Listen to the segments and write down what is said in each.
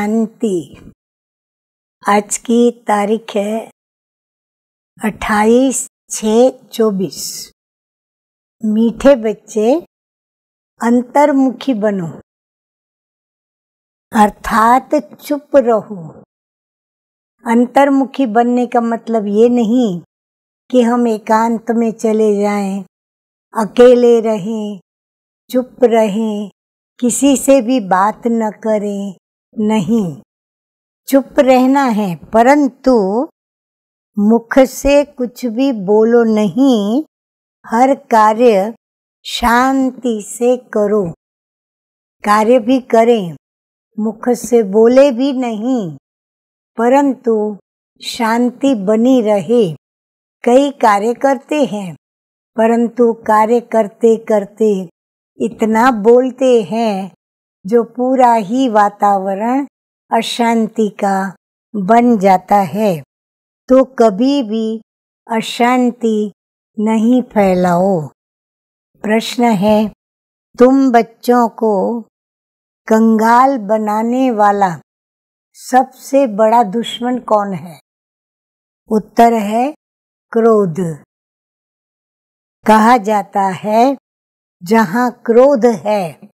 शांति आज की तारीख है अट्ठाईस छ चौबीस मीठे बच्चे अंतर्मुखी बनो अर्थात चुप रहो अंतर्मुखी बनने का मतलब ये नहीं कि हम एकांत में चले जाएं, अकेले रहें चुप रहें किसी से भी बात न करें नहीं चुप रहना है परंतु मुख से कुछ भी बोलो नहीं हर कार्य शांति से करो कार्य भी करें मुख से बोले भी नहीं परंतु शांति बनी रहे कई कार्य करते हैं परंतु कार्य करते करते इतना बोलते हैं जो पूरा ही वातावरण अशांति का बन जाता है तो कभी भी अशांति नहीं फैलाओ प्रश्न है तुम बच्चों को कंगाल बनाने वाला सबसे बड़ा दुश्मन कौन है उत्तर है क्रोध कहा जाता है जहाँ क्रोध है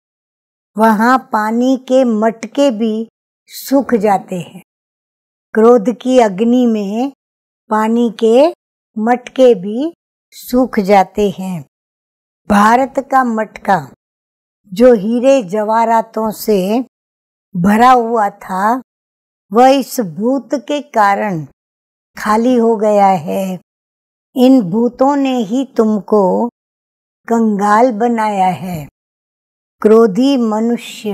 वहाँ पानी के मटके भी सूख जाते हैं क्रोध की अग्नि में पानी के मटके भी सूख जाते हैं भारत का मटका जो हीरे जवारातों से भरा हुआ था वह इस भूत के कारण खाली हो गया है इन भूतों ने ही तुमको कंगाल बनाया है क्रोधी मनुष्य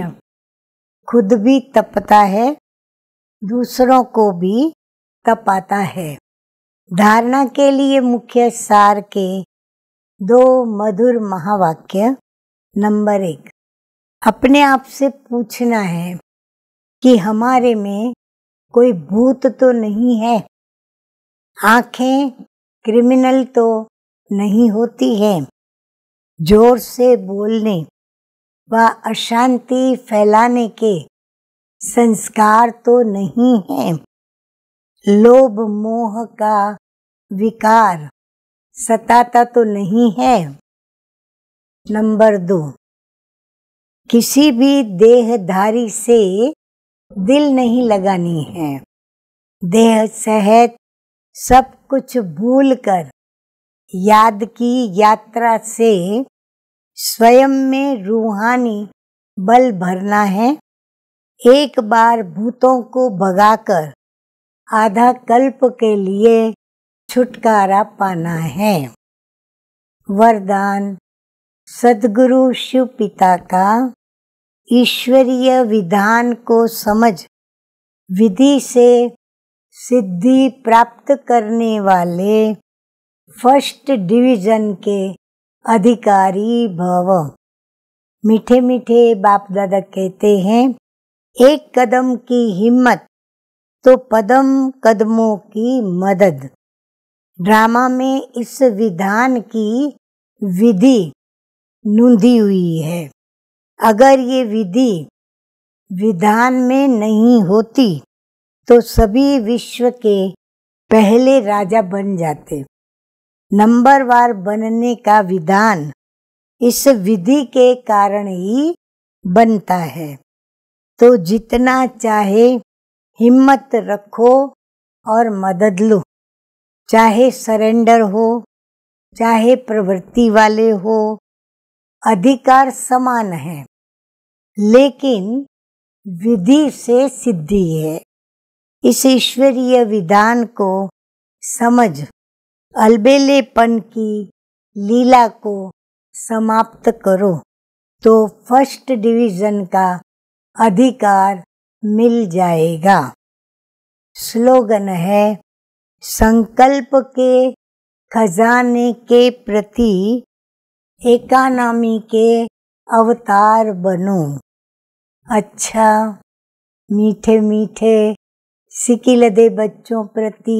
खुद भी तपता है दूसरों को भी तपाता है धारणा के लिए मुख्य सार के दो मधुर महावाक्य नंबर एक अपने आप से पूछना है कि हमारे में कोई भूत तो नहीं है आंखें क्रिमिनल तो नहीं होती है जोर से बोलने व अशांति फैलाने के संस्कार तो नहीं है लोभ मोह का विकार सताता तो नहीं है नंबर दो किसी भी देहधारी से दिल नहीं लगानी है देह सहित सब कुछ भूलकर याद की यात्रा से स्वयं में रूहानी बल भरना है एक बार भूतों को भगाकर आधा कल्प के लिए छुटकारा पाना है वरदान सदगुरु शिव पिता का ईश्वरीय विधान को समझ विधि से सिद्धि प्राप्त करने वाले फर्स्ट डिवीजन के अधिकारी भव मीठे मीठे बाप दादा कहते हैं एक कदम की हिम्मत तो पदम कदमों की मदद ड्रामा में इस विधान की विधि नूंधी हुई है अगर ये विधि विधान में नहीं होती तो सभी विश्व के पहले राजा बन जाते नंबरवार बनने का विधान इस विधि के कारण ही बनता है तो जितना चाहे हिम्मत रखो और मदद लो चाहे सरेंडर हो चाहे प्रवृत्ति वाले हो अधिकार समान है लेकिन विधि से सिद्धि है इस ईश्वरीय विधान को समझ अलबेलेपन की लीला को समाप्त करो तो फर्स्ट डिवीजन का अधिकार मिल जाएगा स्लोगन है संकल्प के खजाने के प्रति एकानामी के अवतार बनो अच्छा मीठे मीठे सिकिलदे बच्चों प्रति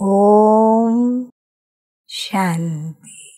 ओम शांति